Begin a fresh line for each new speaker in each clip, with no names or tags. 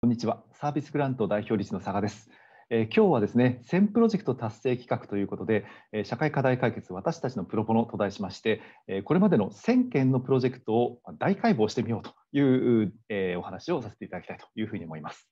こんにちは。サービスグラント代表理事の佐賀です。えー、今日はですね、1000プロジェクト達成企画ということで、えー、社会課題解決私たちのプロポノと題しまして、えー、これまでの1000件のプロジェクトを大解剖してみようという、えお話をさせていただきたいというふうに思います。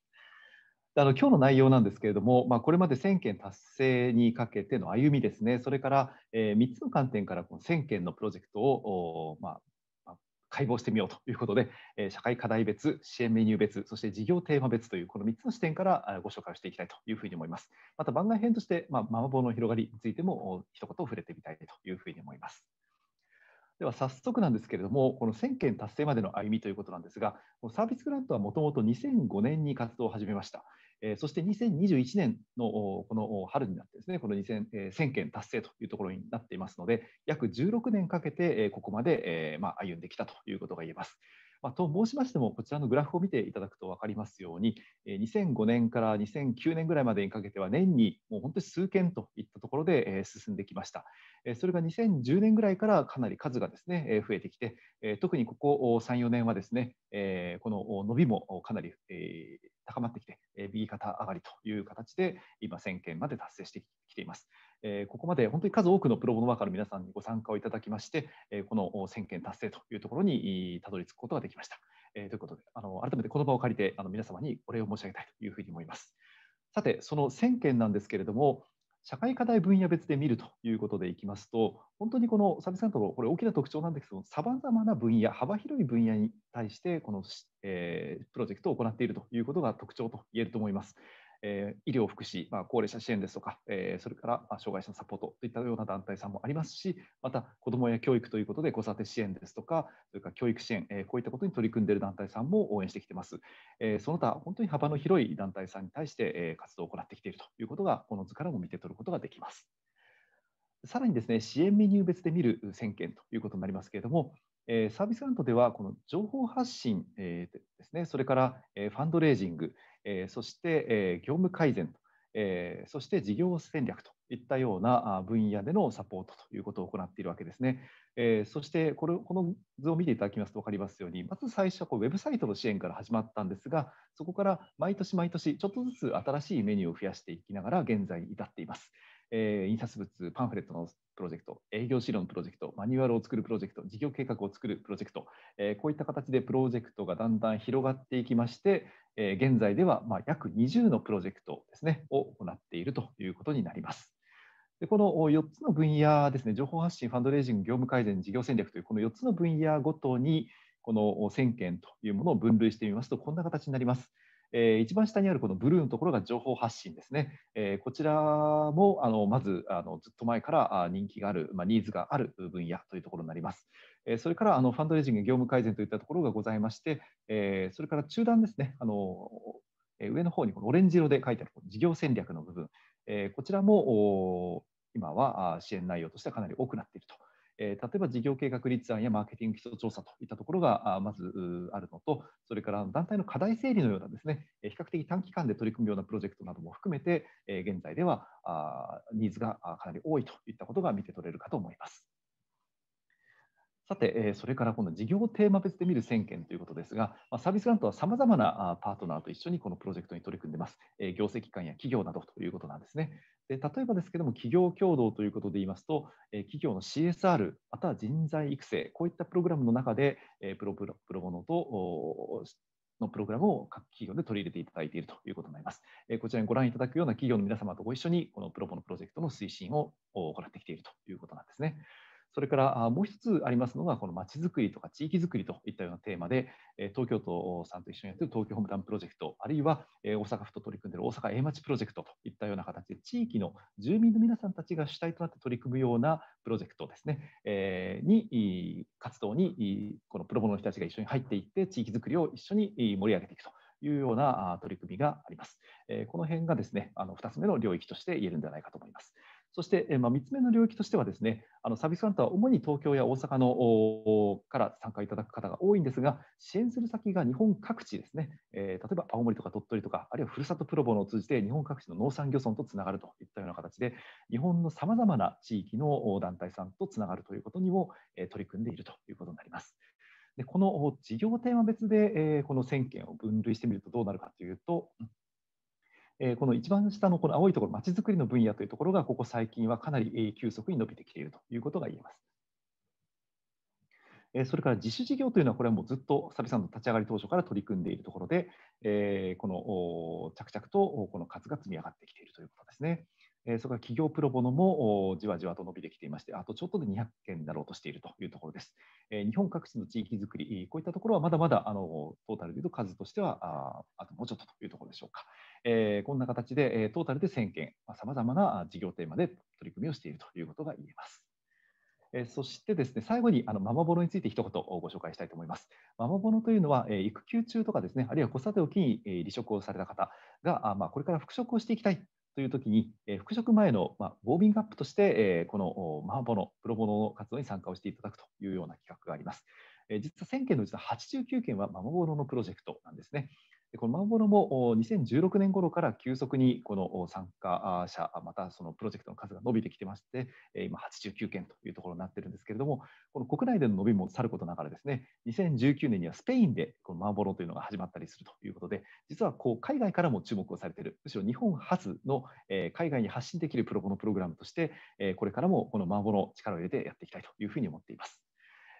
あの今日の内容なんですけれども、まあ、これまで1000件達成にかけての歩みですね、それから、えー、3つの観点からこの1000件のプロジェクトを、まあ、解剖してみようということで、え社会課題別、支援メニュー別、そして事業テーマ別というこの3つの視点からご紹介をしていきたいというふうに思います。また番外編として、まあ、ママボの広がりについても一言触れてみたいというふうに思います。では早速なんですけれども、この1000件達成までの歩みということなんですが、サービスグラントはもともと2005年に活動を始めました。そして2021年のこの春になってですね、この2000、1000件達成というところになっていますので、約16年かけてここまで、歩んできたということが言えます。まあ、と申しましても、こちらのグラフを見ていただくと分かりますように、2005年から2009年ぐらいまでにかけては、年にもう本当に数件といったところで進んできました。それが2010年ぐらいからかなり数がですね増えてきて、特にここ3、4年はですね、この伸びもかなり高まってきて、右肩上がりという形で、今、1000件まで達成してきています。えここまで本当に数多くのプロボノワーカーの皆さんにご参加をいただきまして、えこの1000件達成というところにたどり着くことができました。えということであの、改めてこの場を借りてあの皆様にお礼を申し上げたいというふうに思います。さて、その1000件なんですけれども、社会課題分野別で見るということでいきますと、本当にこのサービスセントのこれ大きな特徴なんですけど、さまざまな分野、幅広い分野に対して、この、えー、プロジェクトを行っているということが特徴と言えると思います。えー、医療福祉、まあ、高齢者支援ですとか、えー、それから、ま障害者のサポートといったような団体さんもありますし、また子どもや教育ということで子育て支援ですとか、それから教育支援、えこういったことに取り組んでいる団体さんも応援してきてます。えその他、本当に幅の広い団体さんに対して、え活動を行ってきているということが、この図からも見て取ることができます。さらにですね、支援メニュー別で見る宣言ということになりますけれども、えサービスグラントでは、この情報発信、えですね、それから、えファンドレイジング、えそして、え業務改善と、えそして事業戦略といったような分野でのサポートということを行っているわけですね。えそしてこれ、この図を見ていただきますと分かりますように、まず最初はこうウェブサイトの支援から始まったんですが、そこから毎年毎年、ちょっとずつ新しいメニューを増やしていきながら、現在に至っています。えー、印刷物、パンフレットのプロジェクト、営業資料のプロジェクト、マニュアルを作るプロジェクト、事業計画を作るプロジェクト、えー、こういった形でプロジェクトがだんだん広がっていきまして、えー、現在ではまあ約20のプロジェクトですね、を行っているということになります。でこの4つの分野ですね、情報発信、ファンドレイジング、業務改善、事業戦略というこの4つの分野ごとに、この1000件というものを分類してみますと、こんな形になります。えー、一番下にあるこのブルーのところが情報発信ですね。えー、こちらもあのまずあのずっと前から人気がある、まあ、ニーズがある分野というところになります。えー、それからあのファンドレイジング業務改善といったところがございまして、えそれから中段ですね、あの上の方にこのオレンジ色で書いてある事業戦略の部分、えこちらも今は支援内容としてはかなり多くなっていると。え例えば事業計画立案やマーケティング基礎調査といったところがまずあるのと、それから団体の課題整理のようなですね、比較的短期間で取り組むようなプロジェクトなども含めて、現在ではニーズがかなり多いといったことが見て取れるかと思います。さて、それから今度事業テーマ別で見る1000件ということですが、サービスグラントはさまざまなパートナーと一緒にこのプロジェクトに取り組んでます。行政機関や企業などということなんですね。で例えばですけども、企業共同ということで言いますと、え企業の CSR、または人材育成、こういったプログラムの中で、えプロプロプロボノとのプログラムを各企業で取り入れていただいているということになります。えこちらにご覧いただくような企業の皆様とご一緒に、このプロボノプロジェクトの推進を行ってきているということなんですね。それからもう一つありますのが、このまちづくりとか地域づくりといったようなテーマで、東京都さんと一緒にやっている東京ホームタウンプロジェクト、あるいは大阪府と取り組んでいる大阪 A 町プロジェクトといったような形で、地域の住民の皆さんたちが主体となって取り組むようなプロジェクトですね、えに活動にこのプロボノの人たちが一緒に入っていって、地域づくりを一緒に盛り上げていくと。いうような取り組みがあります。この辺がですね、あの2つ目の領域として言えるんではないかと思います。そして、えまあ、3つ目の領域としてはですね、あのサービスフロントは主に東京や大阪のから参加いただく方が多いんですが、支援する先が日本各地ですね、えー、例えば青森とか鳥取とか、あるいはふるさとプロボのを通じて、日本各地の農産漁村とつながるといったような形で、日本のさまざまな地域の団体さんとつながるということにも、え取り組んでいるということになります。でこの事業テーマ別で、えこの1000件を分類してみるとどうなるかというと、えこの一番下のこの青いところ、まちづくりの分野というところが、ここ最近はかなり急速に伸びてきているということが言えます。それから自主事業というのは、これはもうずっと久々の立ち上がり当初から取り組んでいるところで、この着々とこの数が積み上がってきているということですね。それから企業プロボノもじわじわと伸びてきていまして、あとちょっとで200件になろうとしているというところです。日本各地の地域づくり、こういったところはまだまだあのトータルでいうと数としては、あともうちょっとというところでしょうか。えー、こんな形で、えー、トータルで1000件、さまざ、あ、まな事業テーマで取り組みをしているということが言えます。えー、そしてですね、最後にあのママボロについて一言をご紹介したいと思います。ママボロというのは、え育休中とかですね、あるいは子育てを機に、え離職をされた方が、あまあ、これから復職をしていきたいというときに、え復職前の、まあ、ウォーミングアップとして、えこのおママボロ、プロボロの活動に参加をしていただくというような企画があります。え実は1000件のうちの89件はママボロのプロジェクトなんですね。このマンボロも2016年頃から急速にこの参加者、またそのプロジェクトの数が伸びてきてまして、今89件というところになってるんですけれども、この国内での伸びもさることながらですね、2019年にはスペインでこのマンボロというのが始まったりするということで、実はこう海外からも注目をされている、むしろ日本発の海外に発信できるプロボのプログラムとして、これからもこのマンボロ力を入れてやっていきたいというふうに思っています。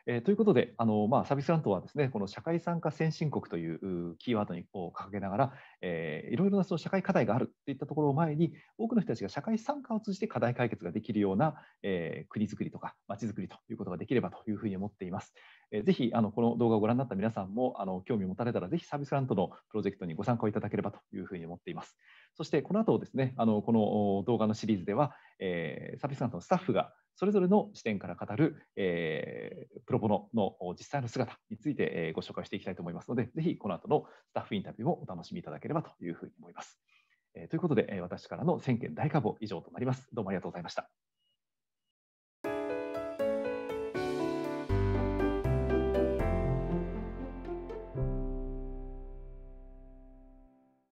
えー、ということで、あのまあ、サービスラントはですね、この社会参加先進国というキーワードにを掲げながら、えー、いろいろなその社会課題があるといったところを前に、多くの人たちが社会参加を通じて課題解決ができるような、えー、国づくりとかまちづくりということができればというふうに思っています。えー、ぜひあのこの動画をご覧になった皆さんもあの興味を持たれたら、ぜひサービスラントのプロジェクトにご参加いただければというふうに思っています。そしてこの後ですね、あのこの動画のシリーズでは、えー、サービスガンのスタッフがそれぞれの視点から語る、えー、プロボノの実際の姿について、えー、ご紹介していきたいと思いますので、ぜひこの後のスタッフインタビューもお楽しみいただければというふうに思います。えー、ということで、私からの1000件大加望以上となります。どうもありがとうございました。